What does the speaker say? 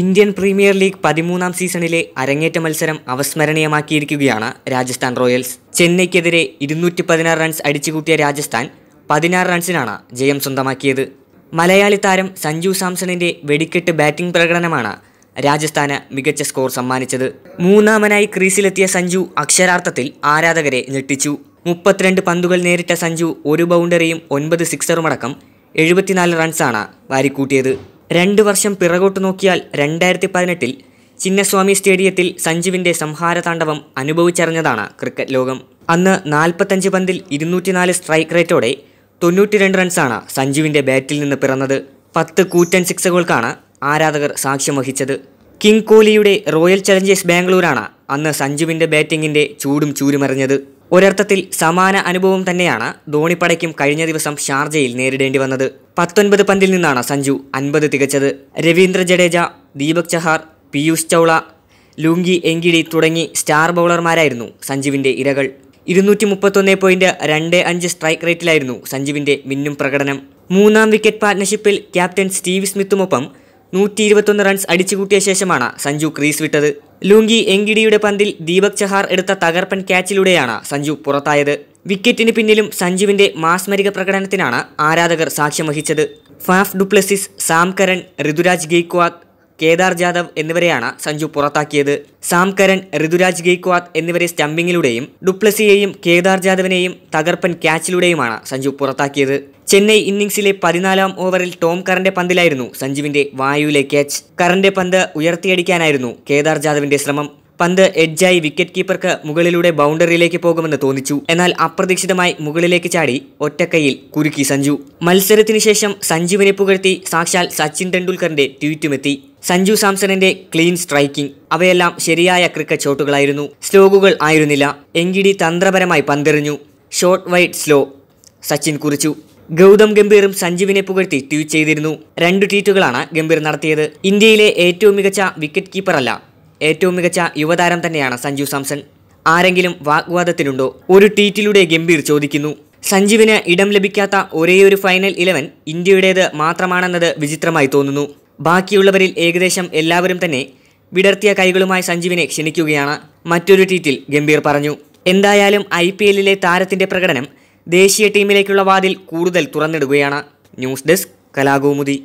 Indian premier league പതിമൂന്നാം സീസണിലെ അരങ്ങേറ്റ മത്സരം അവസ്മരണീയമാക്കിയിരിക്കുകയാണ് രാജസ്ഥാൻ റോയൽസ് ചെന്നൈക്കെതിരെ ഇരുന്നൂറ്റി പതിനാറ് റൺസ് അടിച്ചുകൂട്ടിയ രാജസ്ഥാൻ പതിനാറ് റൺസിനാണ് ജയം സ്വന്തമാക്കിയത് മലയാളി താരം സഞ്ജു സാംസണിന്റെ വെടിക്കെട്ട് ബാറ്റിംഗ് പ്രകടനമാണ് രാജസ്ഥാന് മികച്ച സ്കോർ സമ്മാനിച്ചത് മൂന്നാമനായി ക്രീസിലെത്തിയ സഞ്ജു അക്ഷരാർത്ഥത്തിൽ ആരാധകരെ ഞെട്ടിച്ചു മുപ്പത്തിരണ്ട് പന്തുകൾ നേരിട്ട സഞ്ജു ഒരു ബൗണ്ടറിയും ഒൻപത് സിക്സറുമടക്കം എഴുപത്തിനാല് റൺസാണ് വാരിക്കൂട്ടിയത് രണ്ട് വർഷം പിറകോട്ട് നോക്കിയാൽ രണ്ടായിരത്തി പതിനെട്ടിൽ ചിന്നസ്വാമി സ്റ്റേഡിയത്തിൽ സഞ്ജുവിൻ്റെ സംഹാരതാണ്ഡവം അനുഭവിച്ചറിഞ്ഞതാണ് ക്രിക്കറ്റ് ലോകം അന്ന് നാൽപ്പത്തഞ്ച് പന്തിൽ ഇരുന്നൂറ്റിനാല് സ്ട്രൈക്ക് റേറ്റോടെ തൊണ്ണൂറ്റിരണ്ട് റൺസാണ് സഞ്ജുവിൻ്റെ ബാറ്റിൽ നിന്ന് പിറന്നത് പത്ത് കൂറ്റൻ സിക്സുകൾക്കാണ് ആരാധകർ സാക്ഷ്യം വഹിച്ചത് കിങ് കോഹ്ലിയുടെ റോയൽ ചലഞ്ചേഴ്സ് ബാംഗ്ലൂരാണ് അന്ന് സഞ്ജുവിൻ്റെ ബാറ്റിങ്ങിൻ്റെ ചൂടും ചൂരുമറിഞ്ഞത് ഒരർത്ഥത്തിൽ സമാന അനുഭവം തന്നെയാണ് ധോണിപ്പടയ്ക്കും കഴിഞ്ഞ ദിവസം ഷാർജയിൽ നേരിടേണ്ടി വന്നത് പത്തൊൻപത് പന്തിൽ നിന്നാണ് സഞ്ജു അൻപത് തികച്ചത് രവീന്ദ്ര ജഡേജ ദീപക് ചഹാർ പീയൂഷ് ചൗള ലുങ്കി എങ്കിടി തുടങ്ങി സ്റ്റാർ ബൗളർമാരായിരുന്നു സഞ്ജുവിൻ്റെ ഇരകൾ ഇരുന്നൂറ്റി മുപ്പത്തൊന്ന് പോയിന്റ് രണ്ട് അഞ്ച് സ്ട്രൈക്ക് റേറ്റിലായിരുന്നു സഞ്ജുവിൻ്റെ മിന്നും പ്രകടനം മൂന്നാം വിക്കറ്റ് പാർട്ട്ണർഷിപ്പിൽ ക്യാപ്റ്റൻ സ്റ്റീവ് സ്മിത്തുമൊപ്പം നൂറ്റി ഇരുപത്തൊന്ന് റൺസ് അടിച്ചുകൂട്ടിയ ശേഷമാണ് സഞ്ജു ക്രീസ് വിട്ടത് ലുങ്കി എങ്കിടിയുടെ പന്തിൽ ദീപക് ചഹാർ എടുത്ത തകർപ്പൻ ക്യാച്ചിലൂടെയാണ് സഞ്ജു പുറത്തായത് വിക്കറ്റിന് പിന്നിലും സഞ്ജുവിന്റെ മാസ്മരിക പ്രകടനത്തിനാണ് ആരാധകർ സാക്ഷ്യം വഹിച്ചത് Faf du Plessis Sam Curran Ruturaj Gaikwad Kedar Jadhav എന്നിവരെയാണ് സഞ്ജു പുറത്താക്കിയത് സാംകരൻ ഋതുരാജ് ഗെയ്ക്വാദ് എന്നിവരെ സ്റ്റംപിങ്ങിലൂടെയും ഡുപ്ലസിയെയും കേദാർ ജാദവിനെയും തകർപ്പൻ ക്യാച്ചിലൂടെയുമാണ് സഞ്ജു പുറത്താക്കിയത് ചെന്നൈ ഇന്നിംഗ്സിലെ പതിനാലാം ഓവറിൽ ടോം കറന്റെ പന്തിലായിരുന്നു സഞ്ജുവിന്റെ വായുവിലെ ക്യാച്ച് കറന്റെ പന്ത് ഉയർത്തിയടിക്കാനായിരുന്നു കേദാർ ജാദവിന്റെ ശ്രമം പന്ത് എഡ്ജായി വിക്കറ്റ് കീപ്പർക്ക് മുകളിലൂടെ ബൗണ്ടറിയിലേക്ക് പോകുമെന്ന് തോന്നിച്ചു എന്നാൽ അപ്രതീക്ഷിതമായി മുകളിലേക്ക് ചാടി ഒറ്റക്കൈയിൽ കുരുക്കി സഞ്ജു മത്സരത്തിനു ശേഷം സഞ്ജുവിനെ പുകഴ്ത്തി സാക്ഷാൽ സച്ചിൻ ടെണ്ടുൽക്കറിന്റെ ട്വീറ്റുമെത്തി സഞ്ജു സാംസണിന്റെ ക്ലീൻ സ്ട്രൈക്കിംഗ് അവയെല്ലാം ശരിയായ ക്രിക്കറ്റ് ഷോട്ടുകളായിരുന്നു സ്ലോഗുകൾ ആയിരുന്നില്ല എങ്കിടി തന്ത്രപരമായി പന്തെറിഞ്ഞു ഷോർട്ട് വൈഡ് സ്ലോ സച്ചിൻ കുറിച്ചു ഗൗതം ഗംഭീറും സഞ്ജുവിനെ പുകഴ്ത്തി ട്വീറ്റ് ചെയ്തിരുന്നു രണ്ട് ട്വീറ്റുകളാണ് ഗംഭീർ നടത്തിയത് ഇന്ത്യയിലെ ഏറ്റവും മികച്ച വിക്കറ്റ് കീപ്പറല്ല ഏറ്റവും മികച്ച യുവതാരം തന്നെയാണ് സഞ്ജു സാംസൺ ആരെങ്കിലും വാഗ്വാദത്തിലുണ്ടോ ഒരു ട്വീറ്റിലൂടെ ഗംഭീർ ചോദിക്കുന്നു സഞ്ജുവിന് ഇടം ലഭിക്കാത്ത ഒരേയൊരു ഫൈനൽ ഇലവൻ ഇന്ത്യയുടേത് മാത്രമാണെന്നത് വിചിത്രമായി തോന്നുന്നു ബാക്കിയുള്ളവരിൽ ഏകദേശം എല്ലാവരും തന്നെ വിടർത്തിയ കൈകളുമായി സഞ്ജീവിനെ ക്ഷണിക്കുകയാണ് മറ്റൊരു ട്വീറ്റിൽ ഗംഭീർ പറഞ്ഞു എന്തായാലും ഐ പി എല്ലിലെ താരത്തിന്റെ പ്രകടനം ദേശീയ ടീമിലേക്കുള്ള വാതിൽ കൂടുതൽ തുറന്നിടുകയാണ് ന്യൂസ് ഡെസ്ക് കലാകൗമുദി